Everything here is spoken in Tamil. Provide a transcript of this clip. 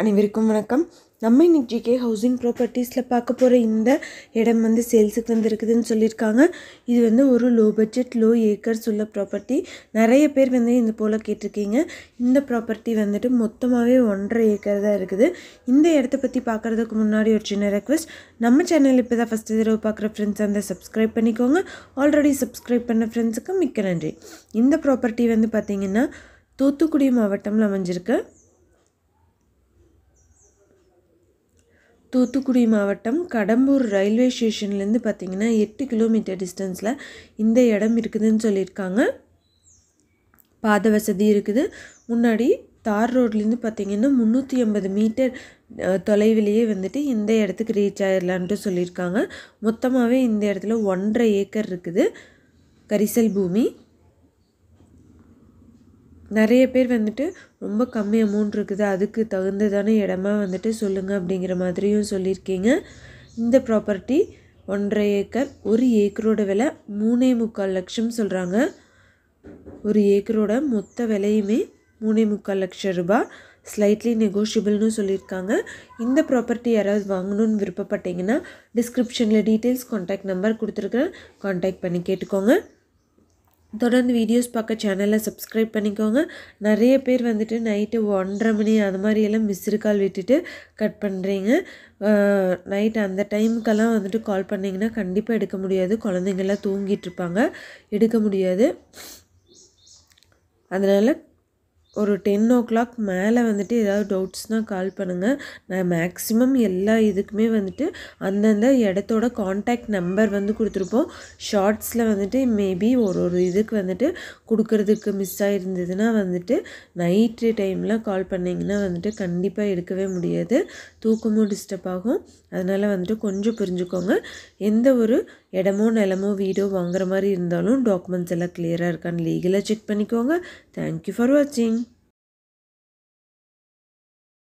அனைவருக்கும் வணக்கம் நம்ம இன்னைக்கு ஜிகே ஹவுசிங் ப்ராப்பர்ட்டிஸில் பார்க்க போகிற இந்த இடம் வந்து சேல்ஸுக்கு வந்துருக்குதுன்னு சொல்லியிருக்காங்க இது வந்து ஒரு லோ பட்ஜெட் லோ ஏக்கர்ஸ் உள்ள ப்ராப்பர்ட்டி நிறைய பேர் வந்து இது போல் கேட்டிருக்கீங்க இந்த ப்ராப்பர்ட்டி வந்துட்டு மொத்தமாகவே ஒன்றரை ஏக்கர் தான் இருக்குது இந்த இடத்த பற்றி பார்க்குறதுக்கு முன்னாடி ஒரு சின்ன ரெக்வஸ்ட் நம்ம சேனல் இப்போ தான் ஃபஸ்ட் தடவை பார்க்குற ஃப்ரெண்ட்ஸ் அந்த சப்ஸ்கிரைப் பண்ணிக்கோங்க ஆல்ரெடி சப்ஸ்கிரைப் பண்ண ஃப்ரெண்ட்ஸுக்கு மிக்க நன்றி இந்த ப்ராப்பர்ட்டி வந்து பார்த்திங்கன்னா தூத்துக்குடி மாவட்டம்ல அமைஞ்சிருக்கு தூத்துக்குடி மாவட்டம் கடம்பூர் ரயில்வே ஸ்டேஷன்லேருந்து பார்த்திங்கன்னா எட்டு கிலோமீட்டர் டிஸ்டன்ஸில் இந்த இடம் இருக்குதுன்னு சொல்லியிருக்காங்க பாத வசதி இருக்குது முன்னாடி தார் ரோட்லேருந்து பார்த்திங்கன்னா முந்நூற்றி ஐம்பது மீட்டர் தொலைவிலேயே வந்துட்டு இந்த இடத்துக்கு ரீச் ஆகிடலான்ட்டு சொல்லியிருக்காங்க மொத்தமாகவே இந்த இடத்துல ஒன்றரை ஏக்கர் இருக்குது கரிசல் பூமி நிறைய பேர் வந்துட்டு ரொம்ப கம்மி அமௌண்ட் இருக்குது அதுக்கு தகுந்ததான இடமா வந்துட்டு சொல்லுங்கள் அப்படிங்கிற மாதிரியும் சொல்லியிருக்கீங்க இந்த ப்ராப்பர்ட்டி ஒன்றரை ஏக்கர் ஒரு ஏக்கரோட விலை மூணே முக்கால் லட்சம் சொல்கிறாங்க ஒரு ஏக்கரோட மொத்த விலையுமே மூணே முக்கால் லட்சம் ரூபாய் ஸ்லைட்லி நெகோஷியபிள்னு சொல்லியிருக்காங்க இந்த ப்ராப்பர்ட்டி யாராவது வாங்கணும்னு விருப்பப்பட்டீங்கன்னா டிஸ்கிரிப்ஷனில் டீட்டெயில்ஸ் காண்டாக்ட் நம்பர் கொடுத்துருக்குறேன் காண்டாக்ட் பண்ணி கேட்டுக்கோங்க தொடர்ந்து வீடியோஸ் பார்க்க சேனலை சப்ஸ்கிரைப் பண்ணிக்கோங்க நிறைய பேர் வந்துட்டு நைட்டு ஒன்றரை மணி அது மாதிரியெல்லாம் மிஸ்டு கால் விட்டுட்டு கட் பண்ணுறீங்க நைட் அந்த டைமுக்கெல்லாம் வந்துட்டு கால் பண்ணிங்கன்னா கண்டிப்பாக எடுக்க முடியாது குழந்தைங்கள்லாம் தூங்கிட்டு இருப்பாங்க எடுக்க முடியாது அதனால் ஒரு டென் ஓ கிளாக் மேலே வந்துட்டு ஏதாவது டவுட்ஸ்னால் கால் பண்ணுங்கள் நான் மேக்ஸிமம் எல்லா இதுக்குமே வந்துட்டு அந்தந்த இடத்தோட காண்டாக்ட் நம்பர் வந்து கொடுத்துருப்போம் ஷார்ட்ஸில் வந்துட்டு மேபி ஒரு ஒரு இதுக்கு வந்துட்டு கொடுக்கறதுக்கு மிஸ் ஆகிருந்ததுன்னா வந்துட்டு நைட்டு டைமில் கால் பண்ணிங்கன்னா வந்துட்டு கண்டிப்பாக எடுக்கவே முடியாது தூக்கமும் டிஸ்டர்ப் ஆகும் அதனால் வந்துட்டு கொஞ்சம் புரிஞ்சுக்கோங்க எந்த ஒரு இடமோ நிலமோ வீடோ வாங்குற மாதிரி இருந்தாலும் டாக்குமெண்ட்ஸ் எல்லாம் கிளியராக இருக்கான்னு லீகலாக செக் பண்ணிக்கோங்க தேங்க்யூ ஃபார் வாட்சிங்